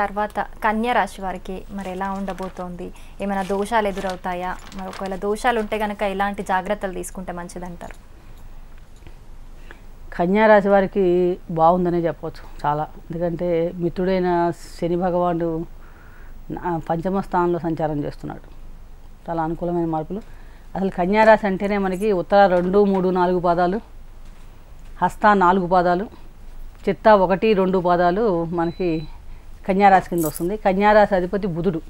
తర్వాత రాశి వారికి మరి ఎలా ఉండబోతోంది ఏమైనా దోషాలు ఎదురవుతాయా మరి ఒకవేళ దోషాలు ఉంటే కనుక ఎలాంటి జాగ్రత్తలు తీసుకుంటే మంచిదంటారు రాశి వారికి బాగుందనే చెప్పవచ్చు చాలా ఎందుకంటే మిత్రుడైన శని భగవానుడు పంచమ స్థానంలో సంచారం చేస్తున్నాడు చాలా అనుకూలమైన మార్పులు అసలు కన్యారాశి అంటేనే మనకి ఉత్తర రెండు మూడు నాలుగు పాదాలు హస్త నాలుగు పాదాలు చిత్త ఒకటి రెండు పాదాలు మనకి కన్యారాశి కింద వస్తుంది కన్యారాశి అధిపతి బుధుడు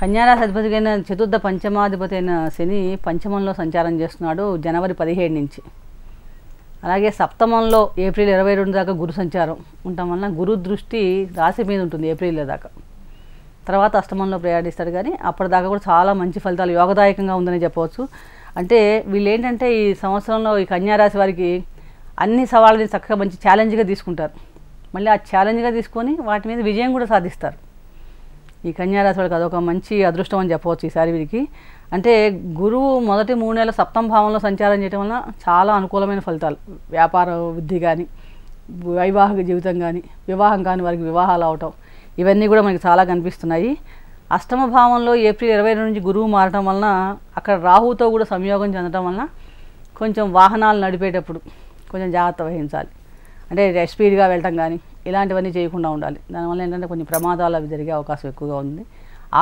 కన్యారాశి అధిపతి అయిన చతుర్థ పంచమాధిపతి అయిన శని పంచమంలో సంచారం చేస్తున్నాడు జనవరి పదిహేడు నుంచి అలాగే సప్తమంలో ఏప్రిల్ ఇరవై రెండు దాకా గురు సంచారం ఉండటం వలన గురు దృష్టి రాశి మీద ఉంటుంది ఏప్రిల్ దాకా తర్వాత అష్టమంలో ప్రయాణిస్తాడు కానీ అప్పటిదాకా కూడా చాలా మంచి ఫలితాలు యోగదాయకంగా ఉందని చెప్పవచ్చు అంటే వీళ్ళు ఏంటంటే ఈ సంవత్సరంలో ఈ కన్యారాశి వారికి అన్ని సవాళ్ళని చక్కగా మంచి ఛాలెంజ్గా తీసుకుంటారు మళ్ళీ ఆ ఛాలెంజ్గా తీసుకొని వాటి మీద విజయం కూడా సాధిస్తారు ఈ కన్యారాశి వాళ్ళకి అదొక మంచి అదృష్టం అని చెప్పవచ్చు ఈసారి వీరికి అంటే గురువు మొదటి మూడు నెలల సప్తమ భావంలో సంచారం చేయడం వలన చాలా అనుకూలమైన ఫలితాలు వ్యాపార వృద్ధి కానీ వైవాహిక జీవితం కానీ వివాహం కానీ వారికి వివాహాలు అవటం ఇవన్నీ కూడా మనకి చాలా కనిపిస్తున్నాయి అష్టమ భావంలో ఏప్రిల్ ఇరవై నుంచి గురువు మారటం వలన అక్కడ రాహుతో కూడా సంయోగం చెందడం వలన కొంచెం వాహనాలు నడిపేటప్పుడు కొంచెం జాగ్రత్త వహించాలి అంటే స్పీడ్గా వెళ్ళటం కానీ ఇలాంటివన్నీ చేయకుండా ఉండాలి దానివల్ల ఏంటంటే కొన్ని ప్రమాదాలు అవి జరిగే అవకాశం ఎక్కువగా ఉంది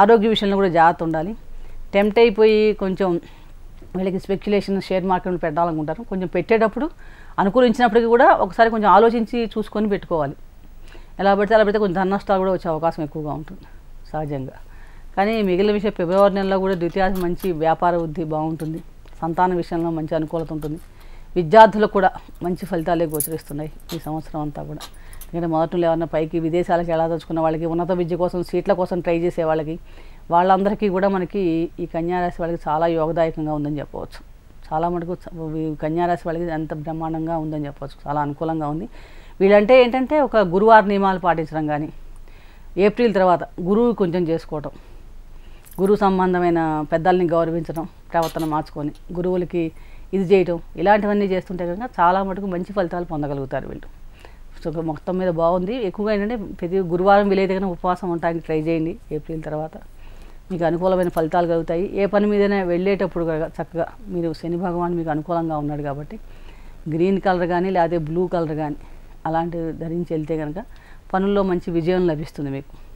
ఆరోగ్య విషయంలో కూడా జాగ్రత్త ఉండాలి టెంప్ట్ అయిపోయి కొంచెం వీళ్ళకి స్పెక్యులేషన్ షేర్ మార్కెట్లో పెట్టాలనుకుంటారు కొంచెం పెట్టేటప్పుడు అనుకూలించినప్పటికీ కూడా ఒకసారి కొంచెం ఆలోచించి చూసుకొని పెట్టుకోవాలి ఎలా పెడితే అలా పెడితే కొంచెం ధన నష్టాలు కూడా వచ్చే అవకాశం ఎక్కువగా ఉంటుంది సహజంగా కానీ మిగిలిన విషయం ఫిబ్రవరి నెలలో కూడా ద్వితీయాది మంచి వ్యాపార వృద్ధి బాగుంటుంది సంతాన విషయంలో మంచి అనుకూలత ఉంటుంది విద్యార్థులకు కూడా మంచి ఫలితాలే గోచరిస్తున్నాయి ఈ సంవత్సరం అంతా కూడా ఎందుకంటే మొదట్లో ఏమన్నా పైకి విదేశాలకు ఎలా తెచ్చుకున్న వాళ్ళకి ఉన్నత విద్య కోసం సీట్ల కోసం ట్రై చేసే వాళ్ళకి వాళ్ళందరికీ కూడా మనకి ఈ కన్యారాశి వాళ్ళకి చాలా యోగదాయకంగా ఉందని చెప్పవచ్చు చాలా మటుకు కన్యారాశి వాళ్ళకి ఎంత బ్రహ్మాండంగా ఉందని చెప్పవచ్చు చాలా అనుకూలంగా ఉంది వీళ్ళంటే ఏంటంటే ఒక గురువార నియమాలు పాటించడం కానీ ఏప్రిల్ తర్వాత గురువు కొంచెం చేసుకోవటం గురువు సంబంధమైన పెద్దల్ని గౌరవించడం ప్రవర్తన మార్చుకొని గురువులకి ఇది చేయటం ఇలాంటివన్నీ చేస్తుంటే కనుక చాలా మటుకు మంచి ఫలితాలు పొందగలుగుతారు వీళ్ళు మొత్తం మీద బాగుంది ఎక్కువగా ఏంటంటే ప్రతి గురువారం వీలైతే ఉపవాసం ఉండడానికి ట్రై చేయండి ఏప్రిల్ తర్వాత మీకు అనుకూలమైన ఫలితాలు కలుగుతాయి ఏ పని మీదైనా వెళ్ళేటప్పుడు చక్కగా మీరు శని భగవాన్ మీకు అనుకూలంగా ఉన్నాడు కాబట్టి గ్రీన్ కలర్ కానీ లేకపోతే బ్లూ కలర్ కానీ అలాంటివి ధరించి వెళ్తే కనుక పనుల్లో మంచి విజయం లభిస్తుంది మీకు